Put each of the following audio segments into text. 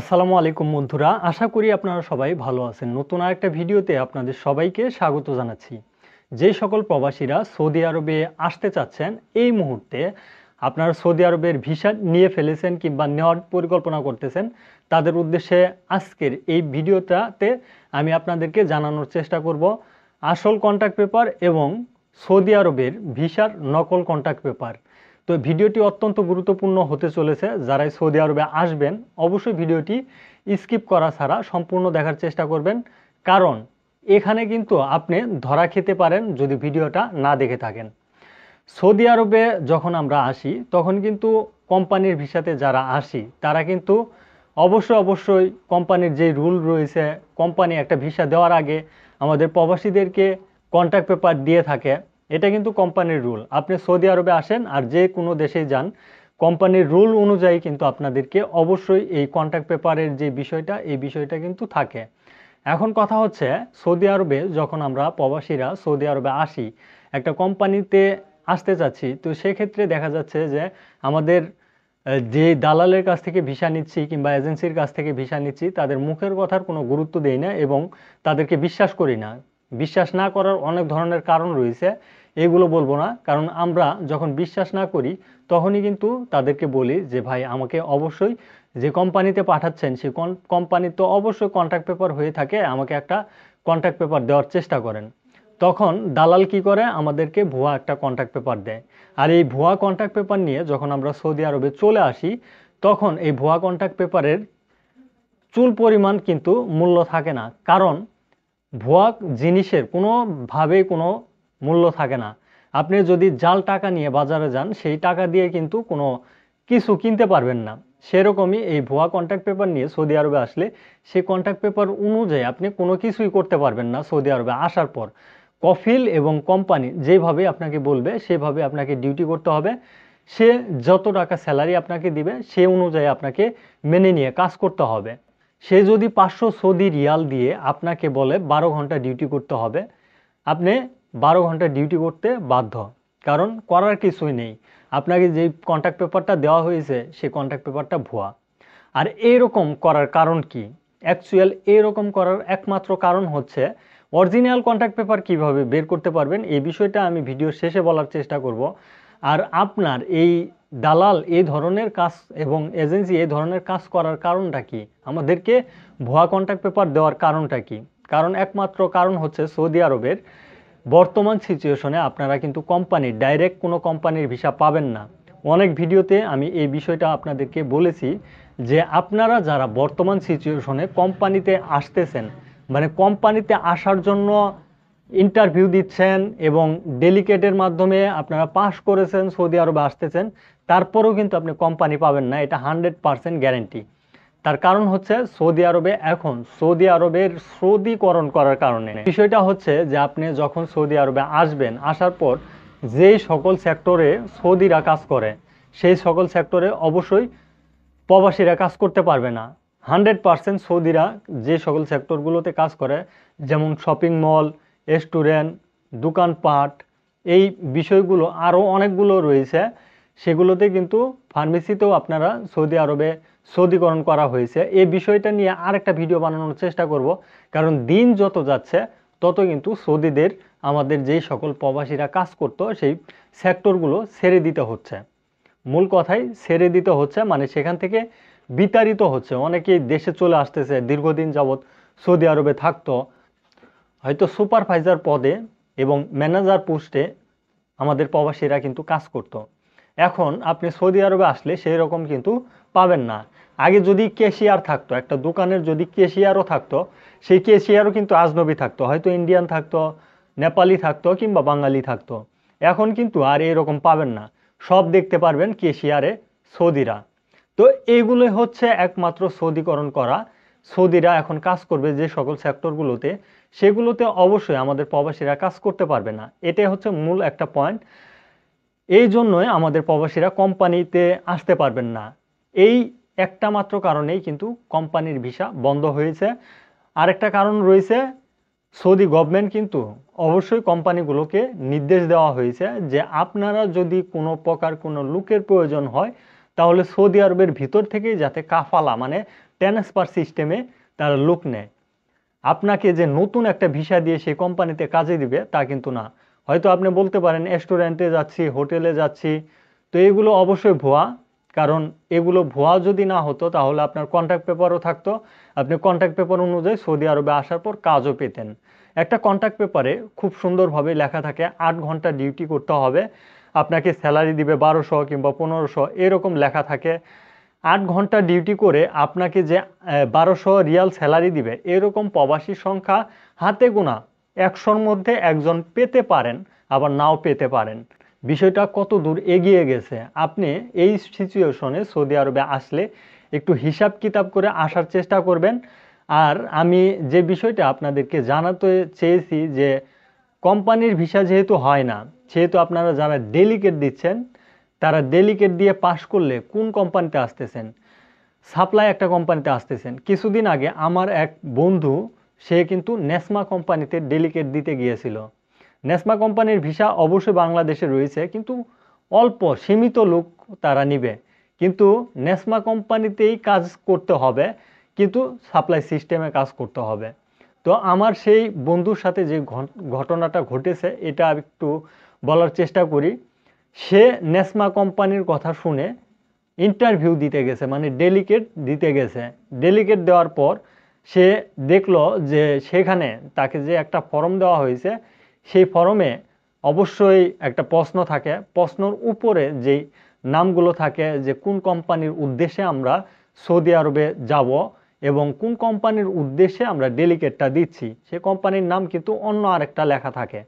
আসসালামু আলাইকুম বন্ধুরা আশা করি আপনারা সবাই ভালো আছেন নতুন আরেকটা ভিডিওতে আপনাদের সবাইকে স্বাগত জানাচ্ছি যে সকল প্রবাসীরা সৌদি আরবে আসতে চাচ্ছেন এই মুহূর্তে আপনারা সৌদি আরবের ভিসা নিয়ে ফেলেছেন কিংবা নেওয়ার পরিকল্পনা করতেছেন তাদের উদ্দেশ্যে আজকের এই ভিডিওটাতে আমি আপনাদেরকে জানানোর চেষ্টা করব আসল কন্ট্যাক্ট পেপার এবং সৌদি আরবের ভিসার নকল কন্ট্যাক্ট পেপার তো ভিডিওটি অত্যন্ত গুরুত্বপূর্ণ হতে চলেছে যারাই সৌদি আরবে আসবেন অবশ্যই ভিডিওটি স্কিপ করা ছাড়া সম্পূর্ণ দেখার চেষ্টা করবেন কারণ এখানে কিন্তু আপনি ধরা খেতে পারেন যদি ভিডিওটা না দেখে থাকেন সৌদি আরবে যখন আমরা আসি তখন কিন্তু কোম্পানির ভিসাতে যারা আসি তারা কিন্তু অবশ্যই অবশ্যই কোম্পানির যে রুল রয়েছে কোম্পানি একটা ভিসা দেওয়ার আগে আমাদের প্রবাসীদেরকে কন্ট্যাক্ট পেপার দিয়ে থাকে এটা কিন্তু কোম্পানির রুল আপনি সৌদি আরবে আসেন আর যে কোনো দেশে যান কোম্পানির রুল অনুযায়ী কিন্তু আপনাদেরকে অবশ্যই এই কন্ট্যাক্ট পেপারের যে বিষয়টা এই বিষয়টা কিন্তু থাকে এখন কথা হচ্ছে সৌদি আরবে যখন আমরা প্রবাসীরা সৌদি আরবে আসি একটা কোম্পানিতে আসতে চাচ্ছি তো সেক্ষেত্রে দেখা যাচ্ছে যে আমাদের যে দালালের কাছ থেকে ভিসা নিচ্ছি কিংবা এজেন্সির কাছ থেকে ভিসা নিচ্ছি তাদের মুখের কথার কোনো গুরুত্ব দেই না এবং তাদেরকে বিশ্বাস করি না বিশ্বাস না করার অনেক ধরনের কারণ রয়েছে এগুলো বলবো না কারণ আমরা যখন বিশ্বাস না করি তখনই কিন্তু তাদেরকে বলি যে ভাই আমাকে অবশ্যই যে কোম্পানিতে পাঠাচ্ছেন সেই কোম্পানির তো অবশ্যই কন্ট্রাক্ট পেপার হয়ে থাকে আমাকে একটা কন্ট্রাক্ট পেপার দেওয়ার চেষ্টা করেন তখন দালাল কি করে আমাদেরকে ভুয়া একটা কন্ট্রাক্ট পেপার দেয় আর এই ভুয়া কন্ট্রাক্ট পেপার নিয়ে যখন আমরা সৌদি আরবে চলে আসি তখন এই ভুয়া কন্ট্রাক্ট পেপারের চুল পরিমাণ কিন্তু মূল্য থাকে না কারণ ভুয়া জিনিসের কোনোভাবেই কোনো মূল্য থাকে না আপনি যদি জাল টাকা নিয়ে বাজারে যান সেই টাকা দিয়ে কিন্তু কোনো কিছু কিনতে পারবেন না সেরকমই এই ভুয়া কন্ট্যাক্ট পেপার নিয়ে সৌদি আরবে আসলে সেই কন্ট্যাক্ট পেপার অনুযায়ী আপনি কোনো কিছুই করতে পারবেন না সৌদি আরবে আসার পর কফিল এবং কোম্পানি যেভাবে আপনাকে বলবে সেভাবে আপনাকে ডিউটি করতে হবে সে যত টাকা স্যালারি আপনাকে দিবে সে অনুযায়ী আপনাকে মেনে নিয়ে কাজ করতে হবে সে যদি পাঁচশো সৌদি রিয়াল দিয়ে আপনাকে বলে বারো ঘন্টা ডিউটি করতে হবে আপনি বারো ঘন্টা ডিউটি করতে বাধ্য কারণ করার কিছুই নেই আপনাকে যেই কন্ট্যাক্ট পেপারটা দেওয়া হয়েছে সেই কন্ট্যাক্ট পেপারটা ভুয়া আর এরকম করার কারণ কি অ্যাকচুয়াল এরকম করার একমাত্র কারণ হচ্ছে অরিজিনাল কন্ট্যাক্ট পেপার কিভাবে বের করতে পারবেন এই বিষয়টা আমি ভিডিওর শেষে বলার চেষ্টা করব আর আপনার এই দালাল এই ধরনের কাজ এবং এজেন্সি এই ধরনের কাজ করার কারণটা কি আমাদেরকে ভুয়া কন্ট্যাক্ট পেপার দেওয়ার কারণটা কি কারণ একমাত্র কারণ হচ্ছে সৌদি আরবের বর্তমান সিচুয়েশনে আপনারা কিন্তু কোম্পানির ডাইরেক্ট কোনো কোম্পানির ভিসা পাবেন না অনেক ভিডিওতে আমি এই বিষয়টা আপনাদেরকে বলেছি যে আপনারা যারা বর্তমান সিচুয়েশনে কোম্পানিতে আসতেছেন মানে কোম্পানিতে আসার জন্য ইন্টারভিউ দিচ্ছেন এবং ডেলিকেটের মাধ্যমে আপনারা পাশ করেছেন সৌদি আরবে আসতেছেন তারপরেও কিন্তু আপনি কোম্পানি পাবেন না এটা হান্ড্রেড পারসেন্ট গ্যারেন্টি তার কারণ হচ্ছে সৌদি আরবে এখন সৌদি আরবের সৌদিকরণ করার কারণে বিষয়টা হচ্ছে যে আপনি যখন সৌদি আরবে আসবেন আসার পর যেই সকল সেক্টরে সৌদিরা কাজ করে সেই সকল সেক্টরে অবশ্যই প্রবাসীরা কাজ করতে পারবে না হান্ড্রেড পারসেন্ট সৌদিরা যে সকল সেক্টরগুলোতে কাজ করে যেমন শপিং মল রেস্টুরেন্ট দোকানপাট এই বিষয়গুলো আরও অনেকগুলো রয়েছে সেগুলোতে কিন্তু ফার্মেসিতেও আপনারা সৌদি আরবে সৌদিকরণ করা হয়েছে এই বিষয়টা নিয়ে আরেকটা ভিডিও বানানোর চেষ্টা করব কারণ দিন যত যাচ্ছে তত কিন্তু সৌদিদের আমাদের যেই সকল প্রবাসীরা কাজ করত সেই সেক্টরগুলো ছেড়ে দিতে হচ্ছে মূল কথাই ছেড়ে দিতে হচ্ছে মানে সেখান থেকে বিতাড়িত হচ্ছে অনেকেই দেশে চলে আসতেছে দীর্ঘদিন যাবৎ সৌদি আরবে থাকতো হয়তো সুপারভাইজার পদে এবং ম্যানেজার পোস্টে আমাদের প্রবাসীরা কিন্তু কাজ করত। এখন আপনি সৌদি আরবে আসলে সেই রকম কিন্তু পাবেন না আগে যদি কেশিয়ার থাকতো একটা দোকানের যদি কেশিয়ারও থাকতো সেই কেশিয়ারও কিন্তু আজনবী থাকতো হয়তো ইন্ডিয়ান থাকতো নেপালি থাকতো কিংবা বাঙালি থাকতো এখন কিন্তু আর এরকম পাবেন না সব দেখতে পারবেন কেশিয়ারে সৌদিরা তো এইগুলোই হচ্ছে একমাত্র সৌদিকরণ করা সৌদিরা এখন কাজ করবে যে সকল সেক্টরগুলোতে সেগুলোতে অবশ্যই আমাদের প্রবাসীরা কাজ করতে পারবে না এটাই হচ্ছে মূল একটা পয়েন্ট এই জন্যই আমাদের প্রবাসীরা কোম্পানিতে আসতে পারবেন না এই একটা মাত্র কারণেই কিন্তু কোম্পানির ভিসা বন্ধ হয়েছে আরেকটা কারণ রয়েছে সৌদি গভর্নমেন্ট কিন্তু অবশ্যই কোম্পানিগুলোকে নির্দেশ দেওয়া হয়েছে যে আপনারা যদি কোনো প্রকার কোনো লুকের প্রয়োজন হয় তাহলে সৌদি আরবের ভিতর থেকেই যাতে কাফালা মানে ট্রান্সফার সিস্টেমে তারা লোক নেয় আপনাকে যে নতুন একটা ভিসা দিয়ে সেই কোম্পানিতে কাজে দিবে তা কিন্তু না হয়তো আপনি বলতে পারেন রেস্টুরেন্টে যাচ্ছি হোটেলে যাচ্ছি তো এগুলো অবশ্যই ভুয়া কারণ এগুলো ভুয়া যদি না হতো তাহলে আপনার কন্ট্যাক্ট পেপারও থাকতো আপনি কন্ট্যাক্ট পেপার অনুযায়ী সৌদি আরবে আসার পর কাজও পেতেন একটা কন্ট্যাক্ট পেপারে খুব সুন্দরভাবে লেখা থাকে আট ঘন্টা ডিউটি করতে হবে আপনাকে স্যালারি দিবে বারোশো কিংবা পনেরোশো এরকম লেখা থাকে আট ঘন্টা ডিউটি করে আপনাকে যে বারোশো রিয়াল স্যালারি দিবে এরকম প্রবাসী সংখ্যা হাতে গোনা একশোর মধ্যে একজন পেতে পারেন আবার নাও পেতে পারেন বিষয়টা কত দূর এগিয়ে গেছে আপনি এই সিচুয়েশনে সৌদি আরবে আসলে একটু হিসাব কিতাব করে আসার চেষ্টা করবেন আর আমি যে বিষয়টা আপনাদেরকে জানাতে চেয়েছি যে কোম্পানির ভিসা যেহেতু হয় না সেহেতু আপনারা যারা ডেলিকেট দিচ্ছেন তারা ডেলিকেট দিয়ে পাশ করলে কোন কোম্পানিতে আসতেছেন সাপ্লাই একটা কোম্পানিতে আসতেছেন কিছুদিন আগে আমার এক বন্ধু সে কিন্তু নেসমা কোম্পানিতে ডেলিকেট দিতে গিয়েছিল নেসমা কোম্পানির ভিসা অবশ্যই বাংলাদেশে রয়েছে কিন্তু অল্প সীমিত লোক তারা নিবে কিন্তু নেসমা কোম্পানিতেই কাজ করতে হবে কিন্তু সাপ্লাই সিস্টেমে কাজ করতে হবে তো আমার সেই বন্ধুর সাথে যে ঘটনাটা ঘটেছে এটা একটু বলার চেষ্টা করি সে নেসমা কোম্পানির কথা শুনে ইন্টারভিউ দিতে গেছে মানে ডেলিকেট দিতে গেছে ডেলিকেট দেওয়ার পর সে দেখলো যে সেখানে তাকে যে একটা ফর্ম দেওয়া হয়েছে সেই ফর্মে অবশ্যই একটা প্রশ্ন থাকে প্রশ্নর উপরে যেই নামগুলো থাকে যে কোন কোম্পানির উদ্দেশ্যে আমরা সৌদি আরবে যাব এবং কোন কোম্পানির উদ্দেশ্যে আমরা ডেলিকেটটা দিচ্ছি সে কোম্পানির নাম কিন্তু অন্য আরেকটা লেখা থাকে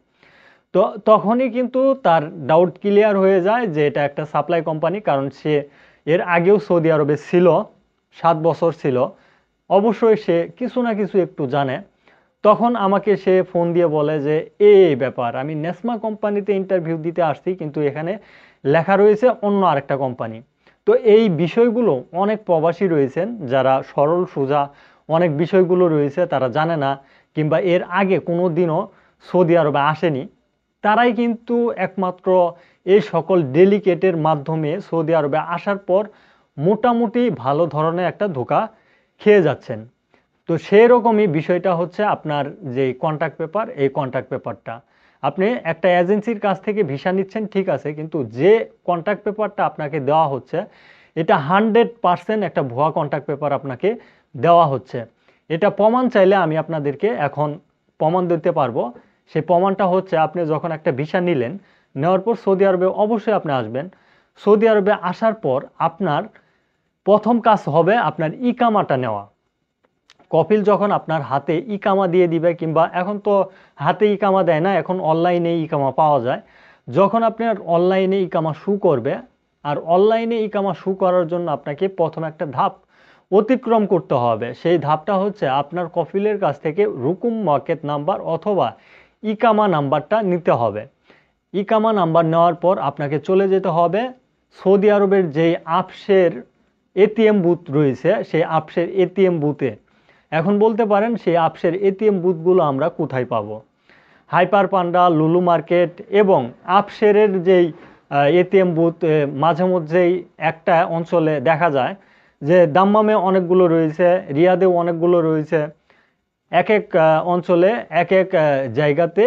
তো তখনই কিন্তু তার ডাউট ক্লিয়ার হয়ে যায় যে এটা একটা সাপ্লাই কোম্পানি কারণ সে এর আগেও সৌদি আরবে ছিল সাত বছর ছিল অবশ্যই সে কিছু না কিছু একটু জানে তখন আমাকে সে ফোন দিয়ে বলে যে এই ব্যাপার আমি নেসমা কোম্পানিতে ইন্টারভিউ দিতে আসছি কিন্তু এখানে লেখা রয়েছে অন্য আরেকটা কোম্পানি তো এই বিষয়গুলো অনেক প্রবাসী রয়েছেন যারা সরল সোজা অনেক বিষয়গুলো রয়েছে তারা জানে না কিংবা এর আগে কোনো দিনও সৌদি আরবে আসেনি তারাই কিন্তু একমাত্র এই সকল ডেলিকেটের মাধ্যমে সৌদি আরবে আসার পর মোটামুটি ভালো ধরনের একটা ধোকা খেয়ে যাচ্ছেন তো সেই রকমই বিষয়টা হচ্ছে আপনার যে কন্ট্যাক্ট পেপার এই কন্ট্যাক্ট পেপারটা আপনি একটা এজেন্সির কাছ থেকে ভিসা নিচ্ছেন ঠিক আছে কিন্তু যে কন্ট্যাক্ট পেপারটা আপনাকে দেওয়া হচ্ছে এটা হান্ড্রেড পারসেন্ট একটা ভুয়া কন্ট্যাক্ট পেপার আপনাকে দেওয়া হচ্ছে এটা প্রমাণ চাইলে আমি আপনাদেরকে এখন প্রমাণ দিতে পারবো সেই প্রমাণটা হচ্ছে আপনি যখন একটা ভিসা নিলেন নেওয়ার পর সৌদি আরবে অবশ্যই আপনি আসবেন সৌদি আরবে আসার পর আপনার প্রথম কাজ হবে আপনার ইকামাটা নেওয়া কপিল যখন আপনার হাতে ইকামা দিয়ে দিবে কিংবা এখন তো হাতে ইকামা দেয় না এখন অনলাইনে ইকামা পাওয়া যায় যখন আপনার অনলাইনে ইকামা শু করবে আর অনলাইনে ইকামা শু করার জন্য আপনাকে প্রথম একটা ধাপ অতিক্রম করতে হবে সেই ধাপটা হচ্ছে আপনার কফিলের কাছ থেকে রুকুম মার্কেট নাম্বার অথবা ইকামা নাম্বারটা নিতে হবে ইকামা নাম্বার নেওয়ার পর আপনাকে চলে যেতে হবে সৌদি আরবের যেই আপসের এটিএম বুথ রয়েছে সেই আপসের এটিএম বুথে এখন বলতে পারেন সেই আপসের এটিএম বুথগুলো আমরা কোথায় পাবো হাইপার পান্ডা লুলু মার্কেট এবং আপসেরের যেই এটিএম বুথ মাঝে মধ্যেই একটা অঞ্চলে দেখা যায় যে দাম্মামে অনেকগুলো রয়েছে রিয়াদেও অনেকগুলো রয়েছে এক এক অঞ্চলে এক এক জায়গাতে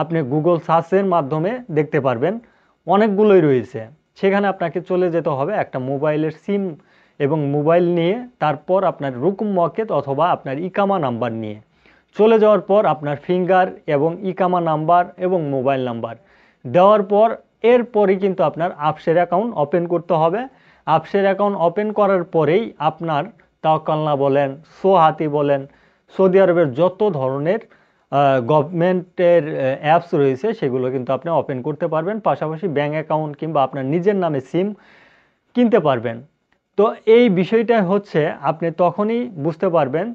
আপনি গুগল সার্চের মাধ্যমে দেখতে পারবেন অনেকগুলোই রয়েছে সেখানে আপনাকে চলে যেতে হবে একটা মোবাইলের সিম এবং মোবাইল নিয়ে তারপর আপনার রুকুম মকেত অথবা আপনার ইকামা নাম্বার নিয়ে চলে যাওয়ার পর আপনার ফিঙ্গার এবং ইকামা নাম্বার এবং মোবাইল নাম্বার দেওয়ার পর এরপরই কিন্তু আপনার আপসের অ্যাকাউন্ট ওপেন করতে হবে আপসের অ্যাকাউন্ট ওপেন করার পরেই আপনার তাওকালনা বলেন সোহাতি বলেন সৌদি আরবের যত ধরনের গভর্নমেন্টের অ্যাপস রয়েছে সেগুলো কিন্তু আপনি ওপেন করতে পারবেন পাশাপাশি ব্যাঙ্ক অ্যাকাউন্ট কিংবা আপনার নিজের নামে সিম কিনতে পারবেন তো এই বিষয়টা হচ্ছে আপনি তখনই বুঝতে পারবেন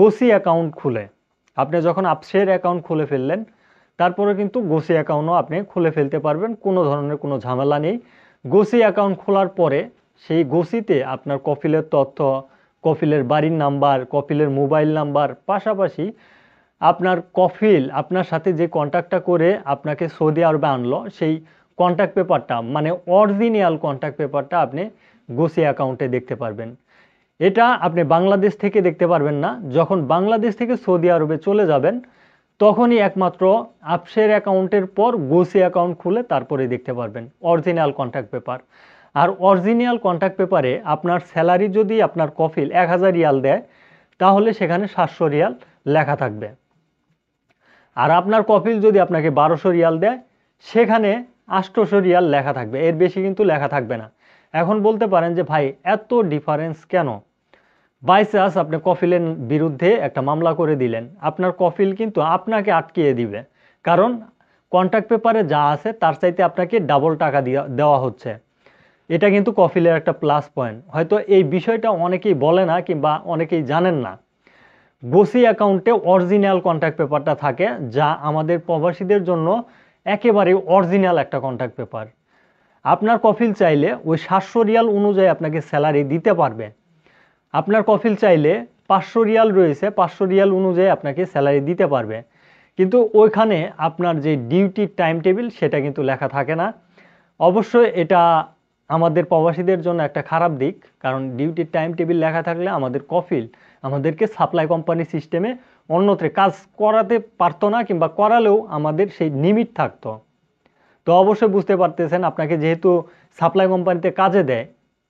গোসি অ্যাকাউন্ট খুলে আপনি যখন আপসের অ্যাকাউন্ট খুলে ফেললেন তারপরে কিন্তু গোসি অ্যাকাউন্টও আপনি খুলে ফেলতে পারবেন কোনো ধরনের কোনো ঝামেলা নেই গোসি অ্যাকাউন্ট খোলার পরে সেই গোসিতে আপনার কফিলের তথ্য কফিলের বাড়ির নাম্বার কফিলের মোবাইল নাম্বার পাশাপাশি আপনার কফিল আপনার সাথে যে কন্ট্যাক্টটা করে আপনাকে সৌদি আরবে আনলো সেই কন্ট্যাক্ট পেপারটা মানে অরিজিনাল কন্ট্যাক্ট পেপারটা আপনি গোসি অ্যাকাউন্টে দেখতে পারবেন এটা আপনি বাংলাদেশ থেকে দেখতে পারবেন না যখন বাংলাদেশ থেকে সৌদি আরবে চলে যাবেন তখনই একমাত্র আপসের অ্যাকাউন্টের পর গোসি অ্যাকাউন্ট খুলে তারপরে দেখতে পারবেন অরিজিনাল কন্ট্যাক্ট পেপার আর অরিজিনাল কন্ট্রাক্ট পেপারে আপনার স্যালারি যদি আপনার কফিল এক হাজার রিয়াল দেয় তাহলে সেখানে সাতশো রিয়াল লেখা থাকবে আর আপনার কফিল যদি আপনাকে বারোশো রিয়াল দেয় সেখানে আষ্টশো রিয়াল লেখা থাকবে এর বেশি কিন্তু লেখা থাকবে না এখন বলতে পারেন যে ভাই এত ডিফারেন্স কেন বাইচান্স আপনি কফিলের বিরুদ্ধে একটা মামলা করে দিলেন আপনার কফিল কিন্তু আপনাকে আটকিয়ে দিবে কারণ কন্ট্রাক্ট পেপারে যা আছে তার চাইতে আপনাকে ডাবল টাকা দেওয়া হচ্ছে এটা কিন্তু কফিলের একটা প্লাস পয়েন্ট হয়তো এই বিষয়টা অনেকেই বলে না কিংবা অনেকেই জানেন না গোসি অ্যাকাউন্টে অরিজিনাল কন্ট্যাক্ট পেপারটা থাকে যা আমাদের প্রবাসীদের জন্য একেবারে অরিজিনাল একটা কন্ট্যাক্ট পেপার আপনার কফিল চাইলে ওই সাতশো রিয়াল অনুযায়ী আপনাকে স্যালারি দিতে পারবে আপনার কফিল চাইলে পাঁচশো রিয়াল রয়েছে পাঁচশো রিয়াল অনুযায়ী আপনাকে স্যালারি দিতে পারবে কিন্তু ওইখানে আপনার যে ডিউটির টাইম টেবিল সেটা কিন্তু লেখা থাকে না অবশ্যই এটা আমাদের প্রবাসীদের জন্য একটা খারাপ দিক কারণ ডিউটির টাইম টেবিল লেখা থাকলে আমাদের কফিল আমাদেরকে সাপ্লাই কোম্পানি সিস্টেমে অন্যত্র কাজ করাতে পারতো না কিংবা করালেও আমাদের সেই নিমিট থাকতো তো অবশ্যই বুঝতে পারতেছেন আপনাকে যেহেতু সাপ্লাই কোম্পানিতে কাজে দেয়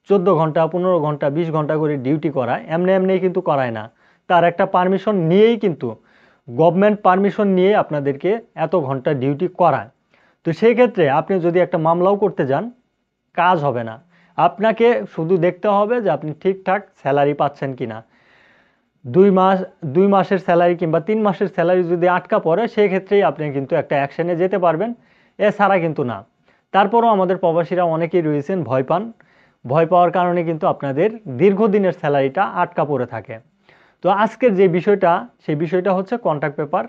চোদ্দো ঘন্টা পনেরো ঘন্টা বিশ ঘন্টা করে ডিউটি করায় এমনি এমনি কিন্তু করায় না তার একটা পারমিশন নিয়েই কিন্তু গভর্নমেন্ট পারমিশন নিয়ে আপনাদেরকে এত ঘন্টা ডিউটি করায় তো সেই ক্ষেত্রে আপনি যদি একটা মামলাও করতে যান কাজ হবে না আপনাকে শুধু দেখতে হবে যে আপনি ঠিকঠাক স্যালারি পাচ্ছেন কি না দুই মাস দুই মাসের স্যালারি কিংবা তিন মাসের স্যালারি যদি আটকা পড়ে সেক্ষেত্রেই আপনি কিন্তু একটা অ্যাকশানে যেতে পারবেন এছাড়া কিন্তু না তারপরও আমাদের প্রবাসীরা অনেকেই রয়েছেন ভয় পান ভয় পাওয়ার কারণে কিন্তু আপনাদের দীর্ঘদিনের স্যালারিটা আটকা পড়ে থাকে তো আজকের যে বিষয়টা সেই বিষয়টা হচ্ছে কন্ট্যাক্ট পেপার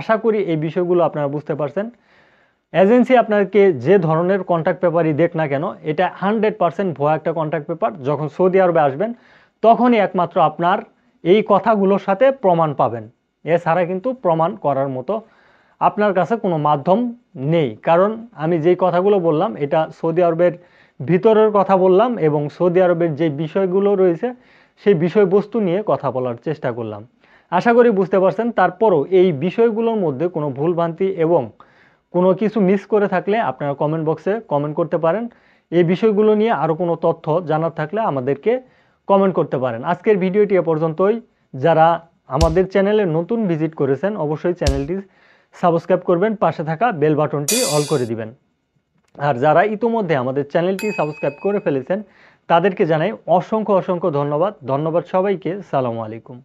আশা করি এই বিষয়গুলো আপনারা বুঝতে পারছেন এজেন্সি আপনাকে যে ধরনের কন্ট্রাক্ট পেপারই দেখ না কেন এটা হান্ড্রেড পারসেন্ট ভুয়া একটা কন্ট্রাক্ট পেপার যখন সৌদি আরবে আসবেন তখনই একমাত্র আপনার এই কথাগুলোর সাথে প্রমাণ পাবেন এছাড়া কিন্তু প্রমাণ করার মতো আপনার কাছে কোনো মাধ্যম নেই কারণ আমি যেই কথাগুলো বললাম এটা সৌদি আরবের ভিতরের কথা বললাম এবং সৌদি আরবের যে বিষয়গুলো রয়েছে সেই বিষয়বস্তু নিয়ে কথা বলার চেষ্টা করলাম আশা করি বুঝতে পারছেন তারপরও এই বিষয়গুলোর মধ্যে কোনো ভুলভ্রান্তি এবং কোনো কিছু মিস করে থাকলে আপনারা কমেন্ট বক্সে কমেন্ট করতে পারেন এই বিষয়গুলো নিয়ে আরও কোনো তথ্য জানার থাকলে আমাদেরকে কমেন্ট করতে পারেন আজকের ভিডিওটি এ পর্যন্তই যারা আমাদের চ্যানেলে নতুন ভিজিট করেছেন অবশ্যই চ্যানেলটি সাবস্ক্রাইব করবেন পাশে থাকা বেল বাটনটি অল করে দিবেন আর যারা ইতোমধ্যে আমাদের চ্যানেলটি সাবস্ক্রাইব করে ফেলেছেন তাদেরকে জানাই অসংখ্য অসংখ্য ধন্যবাদ ধন্যবাদ সবাইকে সালামু আলাইকুম